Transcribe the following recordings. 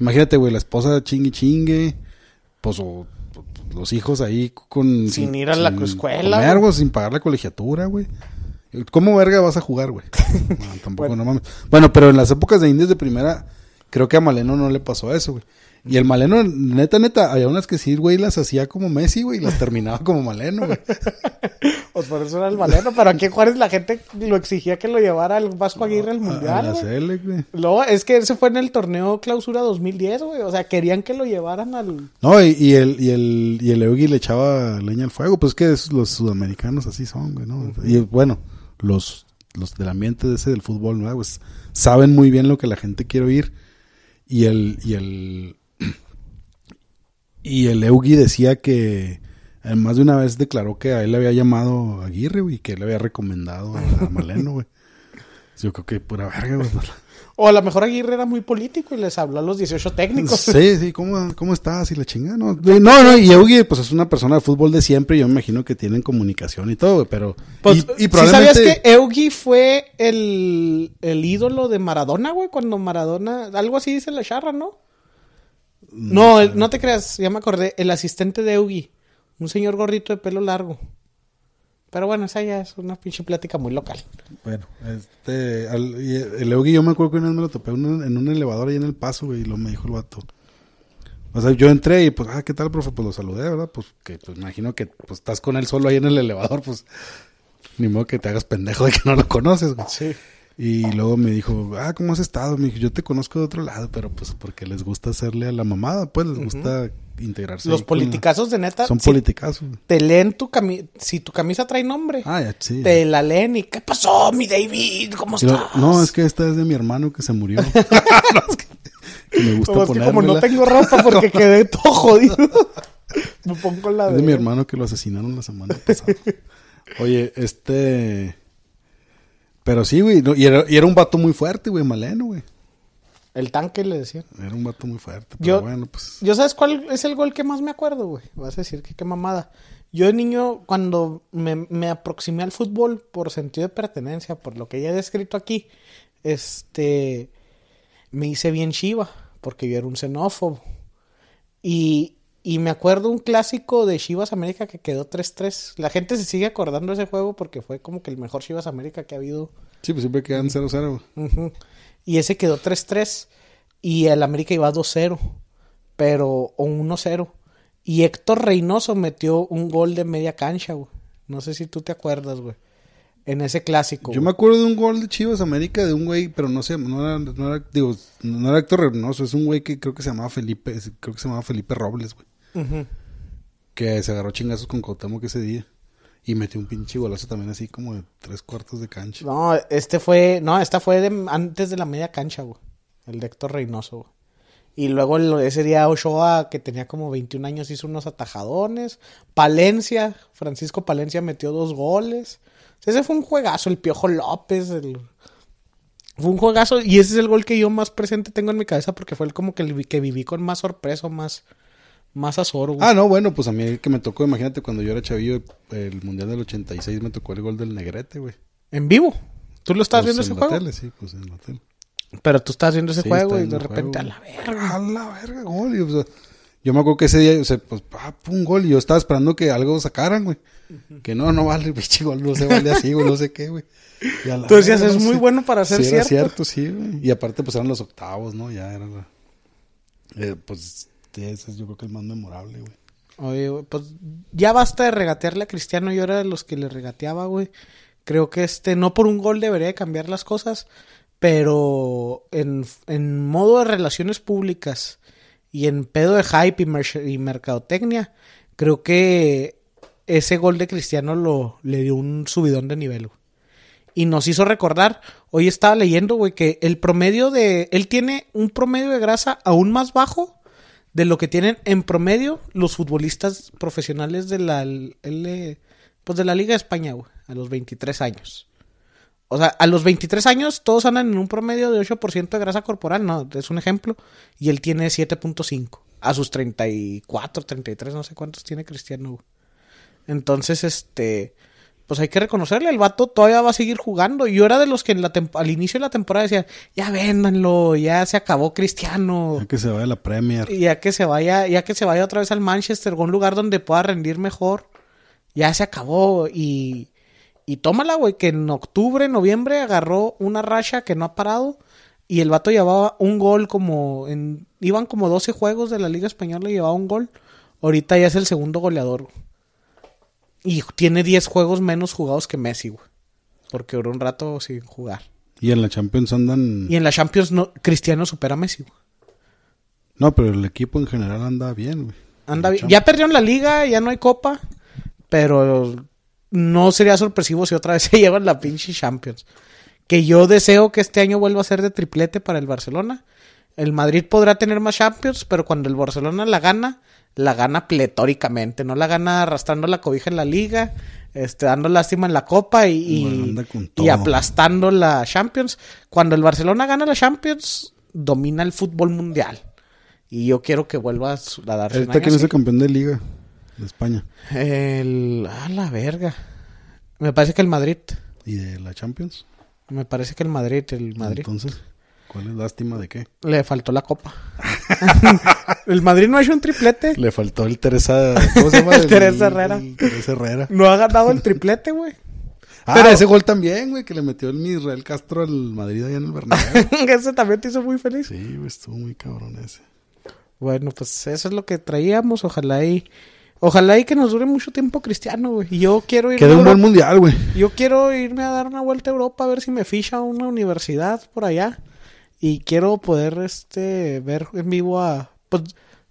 Imagínate, güey, la esposa chingue chingue, pues los hijos ahí con... Sin, ir a la escuela. sin pagar la colegiatura, güey. ¿Cómo verga vas a jugar, güey? tampoco, bueno. no mames. Bueno, pero en las épocas de indios de primera, creo que a Maleno no le pasó eso, güey. Y el maleno, neta, neta, había unas que sí, güey, las hacía como Messi, güey, y las terminaba como maleno, güey. pues por eso era el maleno, pero aquí en Juárez la gente lo exigía que lo llevara al Vasco Aguirre al Mundial, No, es que ese fue en el torneo Clausura 2010, güey, o sea, querían que lo llevaran al... No, y, el, y el, y el Eugui le echaba leña al fuego, pues que los sudamericanos así son, güey, ¿no? Y bueno, los, los del ambiente ese del fútbol, ¿no? Pues saben muy bien lo que la gente quiere oír. Y el, y el, y el Eugi decía que eh, más de una vez declaró que a él le había llamado Aguirre, güey, que él le había recomendado a Maleno, güey. Yo creo que pura verga, O a lo mejor Aguirre era muy político y les habló a los 18 técnicos. Sí, sí, ¿cómo, estás? Y la chinga? no. No, y Eugi, pues es una persona de fútbol de siempre, y yo me imagino que tienen comunicación y todo, güey, pero. Pues, y, ¿Sabías que Eugi fue el, el ídolo de Maradona, güey? Cuando Maradona. Algo así dice la charra, ¿no? Mm, no, no, te creas, ya me acordé. El asistente de Eugi, un señor gordito de pelo largo. Pero bueno, esa ya es una pinche plática muy local. Bueno, este. el Eugi, yo me acuerdo que una vez me lo topé en, un elevador ahí en El Paso, güey, y lo me dijo el vato. O sea, yo entré y pues, ah, ¿qué tal, profe? Pues lo saludé, ¿verdad? Pues que pues, imagino que pues, estás con él solo ahí en el elevador, pues ni modo que te hagas pendejo de que no lo conoces, Sí. Y luego me dijo, ah, ¿cómo has estado? Me dijo, yo te conozco de otro lado, pero pues porque les gusta hacerle a la mamada, pues les gusta integrarse. Los politicazos de neta. Son politicazos. Te leen tu camisa, si tu camisa trae nombre. Ah, ya, sí. Te la leen y, ¿qué pasó, mi David? ¿Cómo estás? no, es que esta es de mi hermano que se murió. que... me gusta como, pues como no tengo ropa porque quedé todo jodido. me pongo la de... Es de mi hermano que lo asesinaron la semana pasada. Oye, este... Pero sí, güey. y, era, un vato muy fuerte, güey, maleno, güey. El tanque le decía. Era un vato muy fuerte, pero yo, bueno, pues. Yo sabes cuál es el gol que más me acuerdo, güey. Vas a decir que qué mamada. Yo de niño, cuando me, me, aproximé al fútbol por sentido de pertenencia, por lo que ya he descrito aquí, este, me hice bien chiva, porque yo era un xenófobo. Y, y me acuerdo un clásico de Chivas América que quedó 3-3. La gente se sigue acordando de ese juego porque fue como que el mejor Chivas América que ha habido. Sí, pues siempre quedan 0-0. Y ese quedó 3-3 y el América iba 2-0, pero o 1-0. Y Héctor Reynoso metió un gol de media cancha, güey. No sé si tú te acuerdas, güey. En ese clásico. Yo me acuerdo de un gol de Chivas América de un güey, pero no sé, no era, Héctor Reynoso, es un güey que creo que se llamaba Felipe, creo que se llamaba Felipe Robles, güey. Que se agarró chingazos con que ese día. Y metió un pinche golazo también así como de tres cuartos de cancha. No, este fue, no, esta fue antes de la media cancha, güey. El de Héctor Reynoso, güey. Y luego ese día Ochoa, que tenía como 21 años, hizo unos atajadones. Palencia, Francisco Palencia metió dos goles. ese fue un juegazo, el Piojo López, Fue un juegazo y ese es el gol que yo más presente tengo en mi cabeza porque fue el como que, el, que viví con más sorpresa, más más a Güey. Ah, no, bueno, pues a mí el que me tocó, imagínate, cuando yo era chavillo, el Mundial del 86 me tocó el gol del Negrete, güey. ¿En vivo? ¿Tú lo estabas pues viendo en ese la juego? Tele, sí, pues en la tele. Pero tú estás viendo ese juego y de repente a la verga, a la verga, gol. yo me acuerdo que ese día, o sea, pues, ah, un gol. Y yo estaba esperando que algo sacaran, güey. Que no, no vale, pinche gol, no se vale así, güey, no sé qué, güey. Tú decías, es muy bueno para ser sí, cierto. cierto, sí, güey. Y aparte, pues eran los octavos, ¿no? Ya era la... Eh, pues ese yo creo que el más memorable, güey. Oye, pues ya basta de regatearle a Cristiano, yo era de los que le regateaba, güey. Creo que este, no por un gol debería cambiar las cosas, pero en, modo de relaciones públicas y en pedo de hype y, mercadotecnia, creo que ese gol de Cristiano lo, le dio un subidón de nivel, Y nos hizo recordar, hoy estaba leyendo, güey, que el promedio de, él tiene un promedio de grasa aún más bajo de lo que tienen en promedio los futbolistas profesionales de la, pues de la Liga de España, a los 23 años. O sea, a los 23 años todos andan en un promedio de 8% de grasa corporal, no, es un ejemplo, y él tiene 7.5. A sus 34, 33, no sé cuántos tiene Cristiano. Entonces, este, pues hay que reconocerle, el vato todavía va a seguir jugando. Yo era de los que en la al inicio de la temporada decían, ya véndanlo, ya se acabó Cristiano. Ya que se vaya a la Premier. Ya que se vaya, ya que se vaya otra vez al Manchester, un lugar donde pueda rendir mejor. Ya se acabó y, y tómala, güey, que en octubre, noviembre agarró una racha que no ha parado. Y el vato llevaba un gol como en... Iban como 12 juegos de la Liga Española y llevaba un gol. Ahorita ya es el segundo goleador. Y tiene 10 juegos menos jugados que Messi, güey. Porque duró un rato sin jugar. Y en la Champions andan. Y en la Champions no, Cristiano supera a Messi, güey. No, pero el equipo en general anda bien, güey. Anda bien. Ya perdieron la liga, ya no hay copa. Pero no sería sorpresivo si otra vez se llevan la pinche Champions. Que yo deseo que este año vuelva a ser de triplete para el Barcelona. El Madrid podrá tener más Champions, pero cuando el Barcelona la gana, la gana pletóricamente, no la gana arrastrando la cobija en la liga, este, dando lástima en la copa y, aplastando la Champions. Cuando el Barcelona gana la Champions, domina el fútbol mundial. Y yo quiero que vuelva a darse Ahorita quién es el campeón de liga de España. El ah la verga. Me parece que el Madrid. ¿Y de la Champions? Me parece que el Madrid, el Madrid. Entonces. ¿Cuál es lástima de qué? Le faltó la copa. el Madrid no ha hecho un triplete. Le faltó el Teresa. ¿Cómo se llama? Teresa Herrera. No ha ganado el triplete, güey. Ah, pero ese gol también, güey, que le metió el Israel Castro al Madrid allá en el Bernabéu. ese también te hizo muy feliz. Sí, güey, estuvo muy cabrón ese. Bueno, pues eso es lo que traíamos. Ojalá y. Ojalá y que nos dure mucho tiempo Cristiano, güey. Yo quiero ir. Que un buen mundial, güey. Yo quiero irme a dar una vuelta a Europa a ver si me ficha una universidad por allá. Y quiero poder este ver en vivo a. Pues,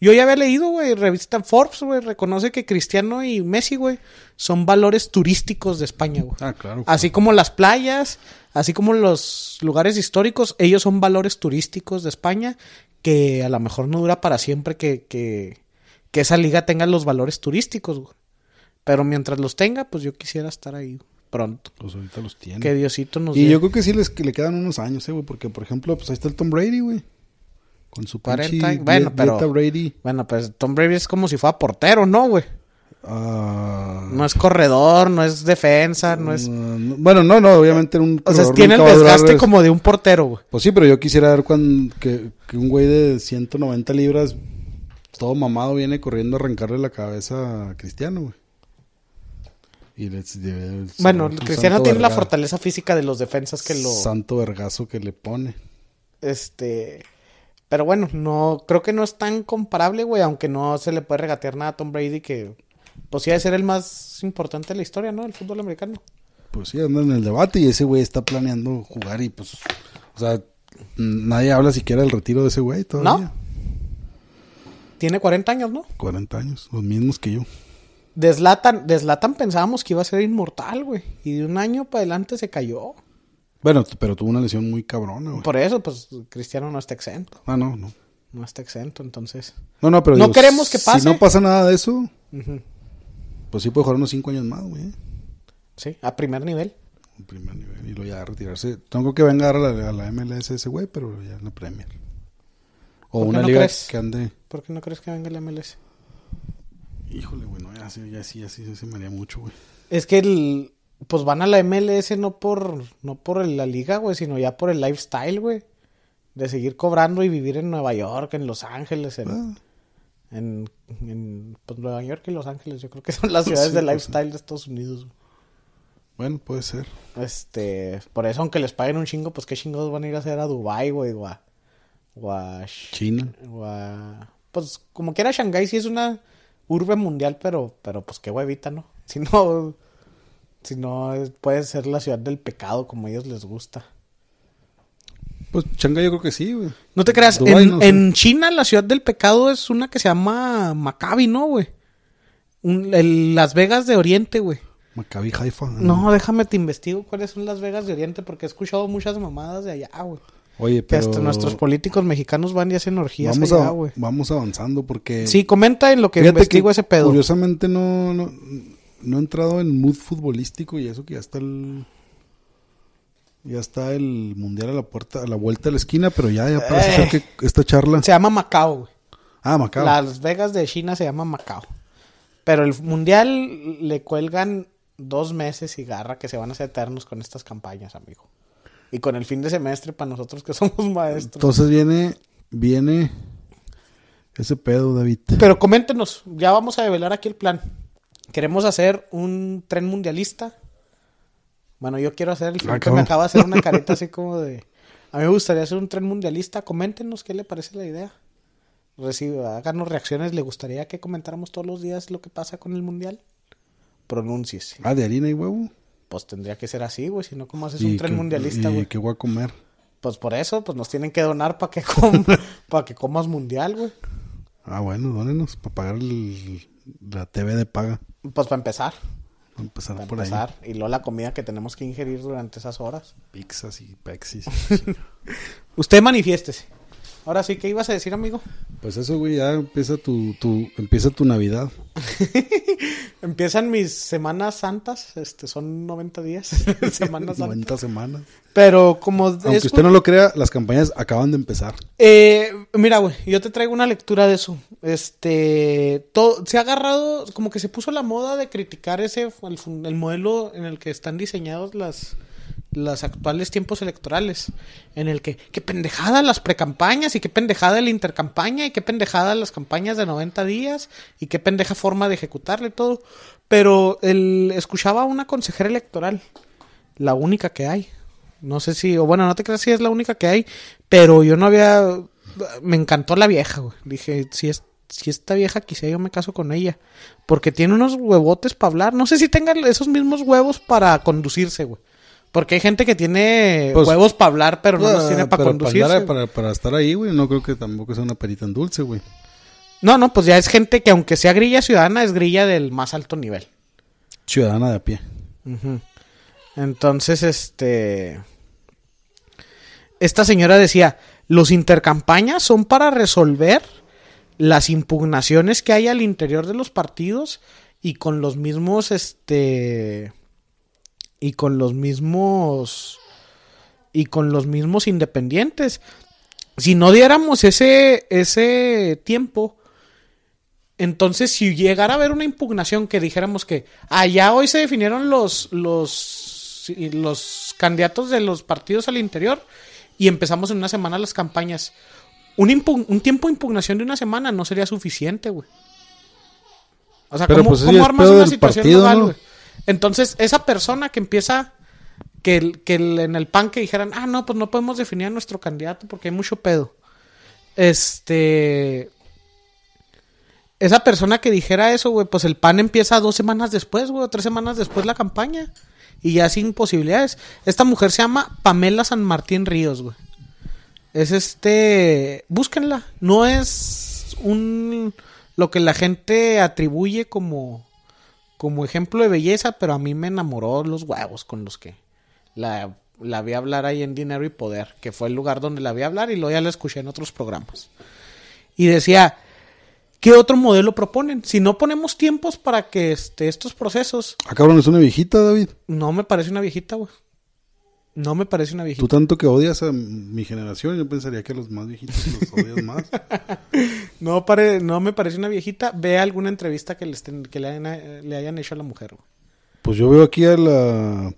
yo ya había leído, güey, revista Forbes, güey, reconoce que Cristiano y Messi, güey, son valores turísticos de España, güey. Ah, claro, Así como las playas, así como los lugares históricos, ellos son valores turísticos de España que a lo mejor no dura para siempre que, que, que esa liga tenga los valores turísticos, güey. Pero mientras los tenga, pues yo quisiera estar ahí pronto. Pues ahorita los tiene. Que Diosito nos. Y yo creo que sí les, le quedan unos años, eh, güey? Porque, por ejemplo, pues ahí está el Tom Brady, güey. Con su 40. bueno, pero. Brady. Bueno, pues Tom Brady es como si fuera portero, ¿no, güey? Ah. no es corredor, no es defensa, no es. Ah, bueno, no, no, obviamente un. O sea, tiene el desgaste como de un portero, güey. Pues sí, pero yo quisiera ver cuando, que, que, un güey de 190 libras, todo mamado, viene corriendo a arrancarle la cabeza a Cristiano, güey bueno, Cristiano tiene la fortaleza física de los defensas que lo. Santo vergazo que le pone. Este. Pero bueno, no, creo que no es tan comparable, güey, aunque no se le puede regatear nada a Tom Brady, que pues sí de ser el más importante de la historia, ¿no? Del fútbol americano. Pues sí, anda en el debate y ese güey está planeando jugar y pues, o sea, nadie habla siquiera del retiro de ese güey todavía. No. Tiene 40 años, ¿no? 40 años, los mismos que yo. Deslatan, Deslatan pensábamos que iba a ser inmortal, güey. Y de un año para adelante se cayó. Bueno, pero tuvo una lesión muy cabrona, güey. Por eso, pues, Cristiano no está exento. Ah, no, no. No está exento, entonces. No, no, pero. No queremos que pase. Si no pasa nada de eso, pues sí puede jugar unos cinco años más, güey. Sí, a primer nivel. A primer nivel. Y luego ya retirarse. Tengo que vengar a la, MLS ese güey, pero ya en la Premier. O una liga que ande. ¿Por qué no crees que venga la MLS? Híjole, güey, no así, así, se me mucho, güey. Es que el, pues van a la MLS no por, no por la liga, güey, sino ya por el lifestyle, güey. De seguir cobrando y vivir en Nueva York, en Los Ángeles, en, ah. pues, Nueva York y Los Ángeles, yo creo que son las ciudades de lifestyle de Estados Unidos. Bueno, puede ser. Este, por eso aunque les paguen un chingo, pues qué chingos van a ir a hacer a Dubai, güey, o a, o a China, o pues como quiera Shanghái sí es una urbe mundial, pero, pero pues qué huevita, ¿no? Si no, si no, puede ser la ciudad del pecado como a ellos les gusta. Pues Changa, yo creo que sí, güey. No te creas, en, China la ciudad del pecado es una que se llama Maccabi, ¿no, güey? Las Vegas de Oriente, güey. Maccabi Haifa. No, déjame te investigo cuáles son Las Vegas de Oriente porque he escuchado muchas mamadas de allá, güey. Oye, pero... nuestros políticos mexicanos van y hacen orgías vamos Vamos avanzando porque... Sí, comenta en lo que Fíjate investigo ese pedo. Curiosamente no, no, no, he entrado en mood futbolístico y eso que ya está el... Ya está el mundial a la puerta, a la vuelta de la esquina, pero ya, parece que eh, esta charla... Se llama Macao, güey. Ah, Macao. Las Vegas de China se llama Macao. Pero el mundial le cuelgan dos meses y garra que se van a hacer eternos con estas campañas, amigo y con el fin de semestre para nosotros que somos maestros. Entonces viene, viene ese pedo, David. Pero coméntenos, ya vamos a develar aquí el plan. Queremos hacer un tren mundialista. Bueno, yo quiero hacer el ah, me acaba de hacer una careta así como de. A mí me gustaría hacer un tren mundialista. Coméntenos qué le parece la idea. Reciba, háganos reacciones. ¿Le gustaría que comentáramos todos los días lo que pasa con el mundial? Pronúnciese. Ah, de harina y huevo pues tendría que ser así, güey, si no, ¿cómo haces un tren mundialista, güey? ¿Y qué voy a comer? Pues por eso, pues nos tienen que donar para que, para que comas mundial, güey. Ah, bueno, dónenos para pagar la TV de paga. Pues para empezar. Para empezar Y luego la comida que tenemos que ingerir durante esas horas. Pizzas y pexis. Usted manifiéstese. Ahora sí, ¿qué ibas a decir, amigo? Pues eso, güey, ya empieza tu, tu, empieza tu Navidad. Empiezan mis semanas santas, este, son 90 días, semanas 90 semanas. Pero como... Aunque usted no lo crea, las campañas acaban de empezar. Eh, mira, güey, yo te traigo una lectura de eso. Este, todo, se ha agarrado, como que se puso la moda de criticar ese, el, modelo en el que están diseñados las los actuales tiempos electorales, en el que qué pendejada las precampañas y qué pendejada la intercampaña y qué pendejada las campañas de 90 días y qué pendeja forma de ejecutarle todo. Pero él escuchaba a una consejera electoral, la única que hay. No sé si, o bueno, no te creas si es la única que hay, pero yo no había, me encantó la vieja, güey. Dije, si es si esta vieja quisiera yo me caso con ella. Porque tiene unos huevotes para hablar. No sé si tenga esos mismos huevos para conducirse, güey. Porque hay gente que tiene pues, huevos para hablar, pero no eh, los tiene para conducirse. Para, estar ahí, güey, no creo que tampoco sea una perita en dulce, güey. No, no, pues ya es gente que aunque sea grilla ciudadana, es grilla del más alto nivel. Ciudadana de a pie. Entonces, este... Esta señora decía, los intercampañas son para resolver las impugnaciones que hay al interior de los partidos y con los mismos, este y con los mismos y con los mismos independientes. Si no diéramos ese ese tiempo, entonces si llegara a haber una impugnación que dijéramos que allá ah, hoy se definieron los los los candidatos de los partidos al interior y empezamos en una semana las campañas. Un, un tiempo de impugnación de una semana no sería suficiente, güey. O sea, ¿cómo, pues, armas una situación güey? Entonces, esa persona que empieza, que, en el pan que dijeran, ah, no, pues no podemos definir a nuestro candidato porque hay mucho pedo. Este. Esa persona que dijera eso, güey, pues el pan empieza dos semanas después, güey, o tres semanas después la campaña. Y ya sin posibilidades. Esta mujer se llama Pamela San Martín Ríos, güey. Es este. Búsquenla. No es un. Lo que la gente atribuye como como ejemplo de belleza, pero a mí me enamoró los huevos con los que la, la vi hablar ahí en Dinero y Poder, que fue el lugar donde la vi hablar y luego ya la escuché en otros programas. Y decía, ¿qué otro modelo proponen? Si no ponemos tiempos para que este, estos procesos... Acá ah, es una viejita, David. No me parece una viejita, güey. No me parece una viejita. Tú tanto que odias a mi generación, yo pensaría que a los más viejitos los odias más. no, pare, no me parece una viejita. Ve alguna entrevista que, les que le, hayan, le, hecho a la mujer. Pues yo veo aquí a la...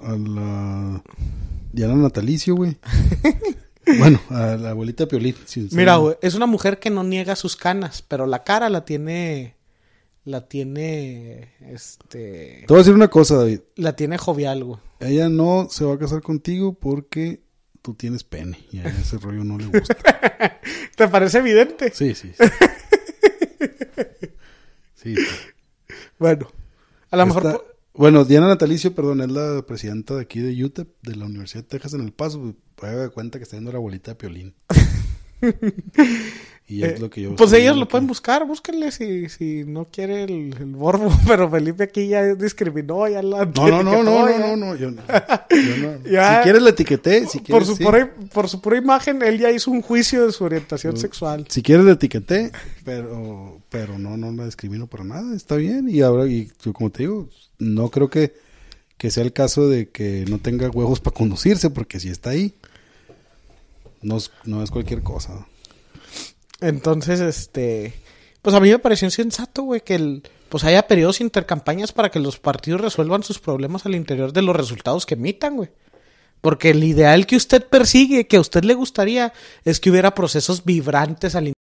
A la... Diana Natalicio, güey. bueno, a la abuelita Piolín. Mira, güey, es una mujer que no niega sus canas, pero la cara la tiene la tiene, este... Te voy a decir una cosa, David. La tiene jovial, güey. Ella no se va a casar contigo porque tú tienes pene y a ese rollo no le gusta. ¿Te parece evidente? Sí, sí. Sí, Bueno, a lo mejor... Bueno, Diana Natalicio, perdón, es la presidenta de aquí de UTEP, de la Universidad de Texas en El Paso. Pues, dar cuenta que está viendo la bolita de Piolín. Eh, lo que pues ellos lo pueden buscar, búsquenle si, si no quiere el, Borbo, pero Felipe aquí ya discriminó, ya la No, no, no, no, no, no, yo no. si quieres la etiqueté, Por su, pura, imagen, él ya hizo un juicio de su orientación mm, sexual. Si quieres la etiqueté, pero, pero no, no me discrimino para nada, está bien. Y ahora, y como te digo, no creo que, sea el caso de que no tenga huevos para conducirse, porque si está ahí, no no es cualquier cosa. Entonces, este, pues a mí me pareció insensato, güey, que el, pues haya periodos intercampañas para que los partidos resuelvan sus problemas al interior de los resultados que emitan, güey. Porque el ideal que usted persigue, que a usted le gustaría, es que hubiera procesos vibrantes al interior.